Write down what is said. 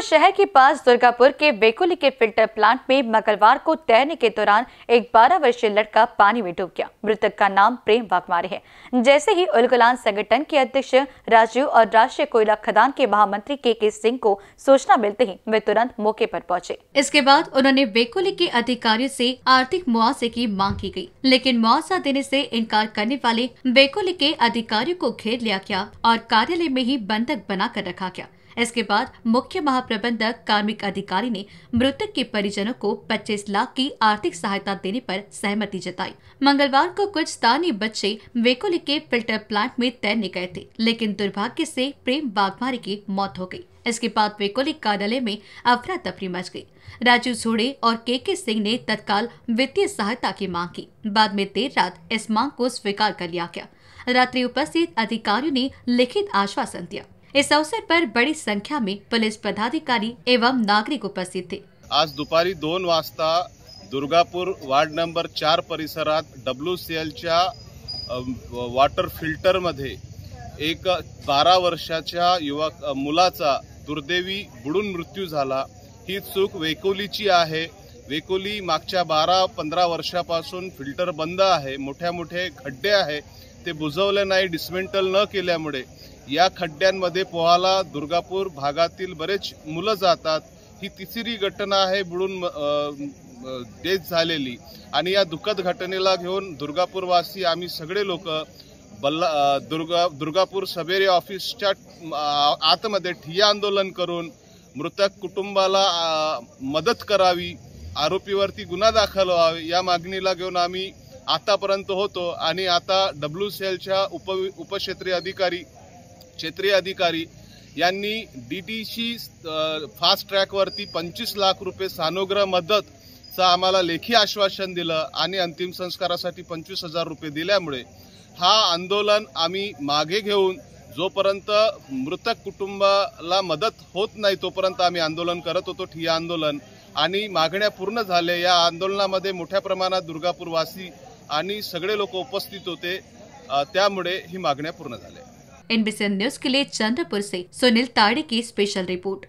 जौनपुर शहर के पास दुर्गापुर के बेकुली के फिल्टर प्लांट में मंगलवार को तैरने के दौरान एक 12 वर्षीय लड़का पानी में डूब गया मृतक का नाम प्रेम वाकमारी है जैसे ही उलगुलान संगठन के अध्यक्ष राजीव और राष्ट्रीय कोयला खदान के महामंत्री के के सिंह को सूचना मिलते ही वे तुरंत मौके पर पहुंचे इसके बाद उन्होंने बेकुली के अधिकारियों से आर्थिक मुआवजे की मांग की गयी लेकिन मुआवजा देने से इनकार करने वाले बेकुली के अधिकारियों को घेर लिया गया और कार्यालय में ही बंधक बनाकर रखा गया इसके बाद मुख्य महाप्रबंधक कार्मिक अधिकारी ने मृतक के परिजनों को 25 लाख की आर्थिक सहायता देने पर सहमति जताई मंगलवार को कुछ स्थानीय बच्चे वेकोली के फिल्टर प्लांट में तैरने गए थे लेकिन दुर्भाग्य से प्रेम बागमारी की मौत हो गयी इसके बाद वेकोली कार्यालय में अफरा तफरी मच गई राजू सोड़े और के के सिंह ने तत्काल वित्तीय सहायता की मांग की बाद में देर रात इस मांग को स्वीकार कर लिया गया रात्रि उपस्थित अधिकारियों ने लिखित आश्वासन दिया इस अवसर पर बड़ी संख्या में पुलिस पदाधिकारी एवं नागरिक उपस्थित थे आज दुपारी दोन वाजता दुर्गापूर वार्ड नंबर चार परिसरात डब्ल्यू सी एलच्या वॉटर फिल्टरमध्ये एक बारा वर्षाच्या युवक मुलाचा दुर्दैवी बुडून मृत्यू झाला ही चूक वेकोलीची आहे वेकोली मागच्या बारा पंधरा वर्षापासून फिल्टर बंद आहे मोठ्या मोठे खड्डे आहे ते बुजवले नाही डिस्मेंटल न केल्यामुळे या खड्ड्यांमध्ये पोहाला दुर्गापूर भागातील बरेच मुलं जातात ही तिसरी घटना आहे बुडून डेथ झालेली आणि या दुःखद घटनेला घेऊन दुर्गापूरवासी आम्ही सगळे लोक बल्ला दुर्गा दुर्गापूर सबेरे ऑफिसच्या आतमध्ये ठिय्या आंदोलन करून मृतक कुटुंबाला मदत करावी आरोपीवरती गुन्हा दाखल व्हावी या मागणीला घेऊन आम्ही आतापर्यंत होतो आणि आता डब्ल्यू सी एलच्या उप उपक्षेत्रीय अधिकारी क्षेत्रीय अधिकारी यांनी डी टी शी फास्ट ट्रॅकवरती पंचवीस लाख रुपये सानुग्रह मदतचं आम्हाला लेखी आश्वासन दिलं आणि अंतिम संस्कारासाठी पंचवीस हजार रुपये दिल्यामुळे हा आंदोलन आम्ही मागे घेऊन जोपर्यंत मृतक कुटुंबाला मदत होत नाही तोपर्यंत आम्ही आंदोलन करत होतो ठिया आंदोलन आणि मागण्या पूर्ण झाले या आंदोलनामध्ये मोठ्या प्रमाणात दुर्गापूरवासी आणि सगळे लोक उपस्थित होते त्यामुळे ही मागण्या पूर्ण झाल्या एनबीसी न्यूज के लिए चंद्रपुर से सुनील ताड़े की स्पेशल रिपोर्ट